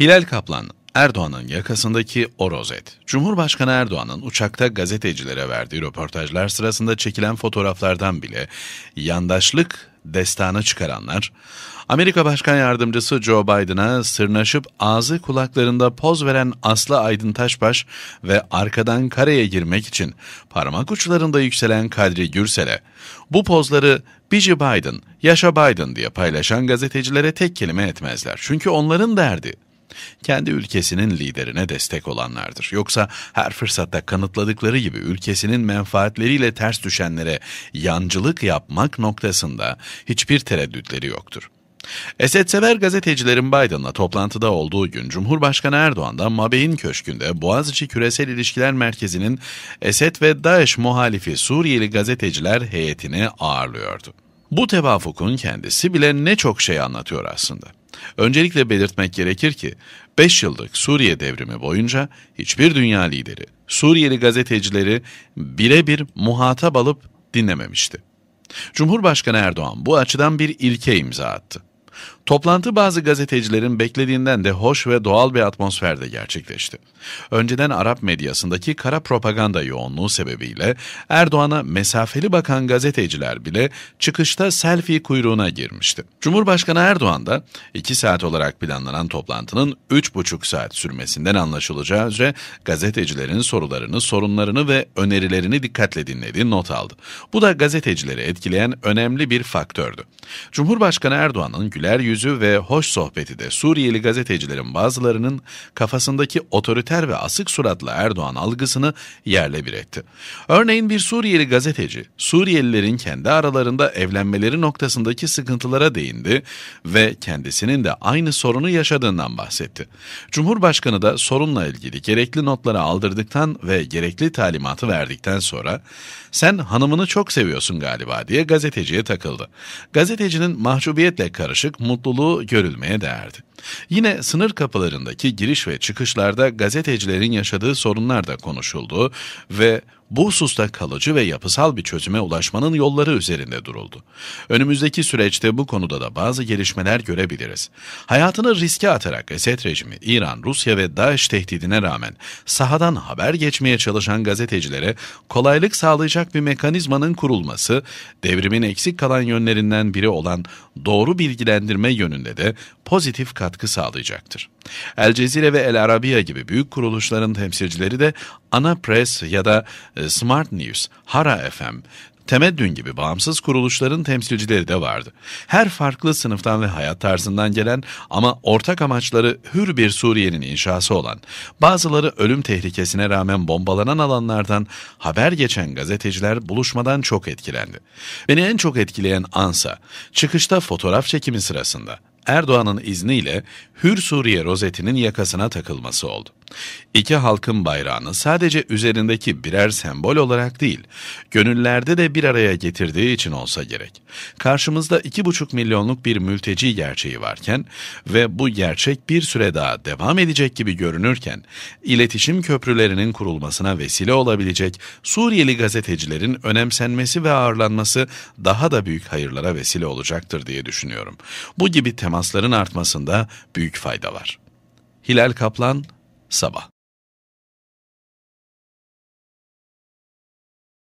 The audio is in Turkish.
Hilal Kaplan, Erdoğan'ın yakasındaki o rozet. Cumhurbaşkanı Erdoğan'ın uçakta gazetecilere verdiği röportajlar sırasında çekilen fotoğraflardan bile yandaşlık destanı çıkaranlar, Amerika Başkan Yardımcısı Joe Biden'a sırnaşıp ağzı kulaklarında poz veren Aslı Aydın Taşbaş ve arkadan kareye girmek için parmak uçlarında yükselen Kadri Gürsel'e, bu pozları Bici Biden, Yaşa Biden diye paylaşan gazetecilere tek kelime etmezler. Çünkü onların derdi kendi ülkesinin liderine destek olanlardır. Yoksa her fırsatta kanıtladıkları gibi ülkesinin menfaatleriyle ters düşenlere yancılık yapmak noktasında hiçbir tereddütleri yoktur. Esedsever gazetecilerin Biden'la toplantıda olduğu gün Cumhurbaşkanı Erdoğan'dan Mabeyin Köşkü'nde Boğaziçi Küresel İlişkiler Merkezi'nin Esed ve Daesh muhalifi Suriyeli gazeteciler heyetini ağırlıyordu. Bu tevafukun kendisi bile ne çok şey anlatıyor aslında. Öncelikle belirtmek gerekir ki 5 yıllık Suriye devrimi boyunca hiçbir dünya lideri Suriyeli gazetecileri birebir muhatap alıp dinlememişti. Cumhurbaşkanı Erdoğan bu açıdan bir ilke imza attı. Toplantı bazı gazetecilerin beklediğinden de hoş ve doğal bir atmosferde gerçekleşti. Önceden Arap medyasındaki kara propaganda yoğunluğu sebebiyle Erdoğan'a mesafeli bakan gazeteciler bile çıkışta selfie kuyruğuna girmişti. Cumhurbaşkanı Erdoğan da 2 saat olarak planlanan toplantının 3,5 saat sürmesinden anlaşılacağı üzere gazetecilerin sorularını, sorunlarını ve önerilerini dikkatle dinledi, not aldı. Bu da gazetecileri etkileyen önemli bir faktördü. Cumhurbaşkanı Erdoğan'ın güler yüz sözü ve hoş sohbeti de Suriyeli gazetecilerin bazılarının kafasındaki otoriter ve asık suratlı Erdoğan algısını yerle bir etti. Örneğin bir Suriyeli gazeteci, Suriyelilerin kendi aralarında evlenmeleri noktasındaki sıkıntılara değindi ve kendisinin de aynı sorunu yaşadığından bahsetti. Cumhurbaşkanı da sorunla ilgili gerekli notları aldırdıktan ve gerekli talimatı verdikten sonra "Sen hanımını çok seviyorsun galiba." diye gazeteciye takıldı. Gazetecinin mahcubiyetle karışık mutluluğu görülmeye değerdi. Yine sınır kapılarındaki giriş ve çıkışlarda gazetecilerin yaşadığı sorunlar da konuşuldu ve bu hususta kalıcı ve yapısal bir çözüme ulaşmanın yolları üzerinde duruldu. Önümüzdeki süreçte bu konuda da bazı gelişmeler görebiliriz. Hayatını riske atarak Esed rejimi, İran, Rusya ve Daesh tehdidine rağmen sahadan haber geçmeye çalışan gazetecilere kolaylık sağlayacak bir mekanizmanın kurulması, devrimin eksik kalan yönlerinden biri olan doğru bilgilendirme geliştirme yönünde de pozitif katkı sağlayacaktır. El Cezire ve El Arabiya gibi büyük kuruluşların temsilcileri de Ana Press ya da e, Smart News, Hara FM, temeddün gibi bağımsız kuruluşların temsilcileri de vardı. Her farklı sınıftan ve hayat tarzından gelen ama ortak amaçları hür bir Suriye'nin inşası olan, bazıları ölüm tehlikesine rağmen bombalanan alanlardan haber geçen gazeteciler buluşmadan çok etkilendi. Beni en çok etkileyen ansa, çıkışta fotoğraf çekimi sırasında Erdoğan'ın izniyle Hür Suriye rozetinin yakasına takılması oldu. İki halkın bayrağını sadece üzerindeki birer sembol olarak değil, gönüllerde de bir araya getirdiği için olsa gerek. Karşımızda iki buçuk milyonluk bir mülteci gerçeği varken ve bu gerçek bir süre daha devam edecek gibi görünürken, iletişim köprülerinin kurulmasına vesile olabilecek Suriyeli gazetecilerin önemsenmesi ve ağırlanması daha da büyük hayırlara vesile olacaktır diye düşünüyorum. Bu gibi temasların artmasında büyük fayda var. Hilal Kaplan, 是吧？